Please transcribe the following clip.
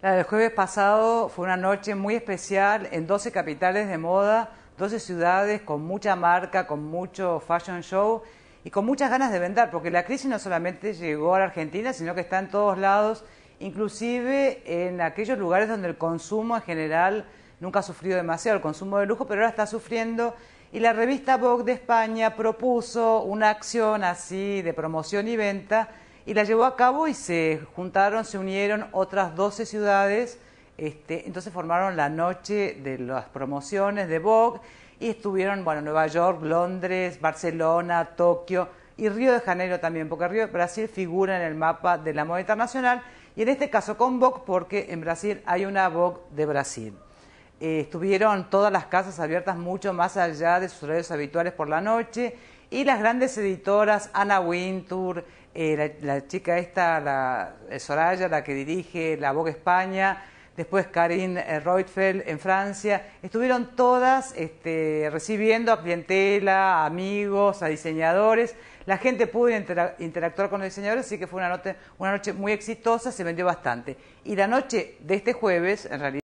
La del jueves pasado fue una noche muy especial en 12 capitales de moda, 12 ciudades con mucha marca, con mucho fashion show y con muchas ganas de vender, porque la crisis no solamente llegó a la Argentina, sino que está en todos lados, inclusive en aquellos lugares donde el consumo en general nunca ha sufrido demasiado, el consumo de lujo, pero ahora está sufriendo. Y la revista Vogue de España propuso una acción así de promoción y venta y la llevó a cabo y se juntaron, se unieron otras 12 ciudades, este, entonces formaron la noche de las promociones de Vogue y estuvieron, bueno, Nueva York, Londres, Barcelona, Tokio y Río de Janeiro también, porque Río de Brasil figura en el mapa de la moda internacional y en este caso con Vogue porque en Brasil hay una Vogue de Brasil. Eh, estuvieron todas las casas abiertas mucho más allá de sus horarios habituales por la noche y las grandes editoras, Ana Wintour, eh, la, chica esta, la, eh, Soraya, la que dirige La Vogue España, después Karin Reutfeld en Francia, estuvieron todas este, recibiendo a clientela, a amigos, a diseñadores. La gente pudo interactuar con los diseñadores, así que fue una, una noche muy exitosa, se vendió bastante. Y la noche de este jueves, en realidad,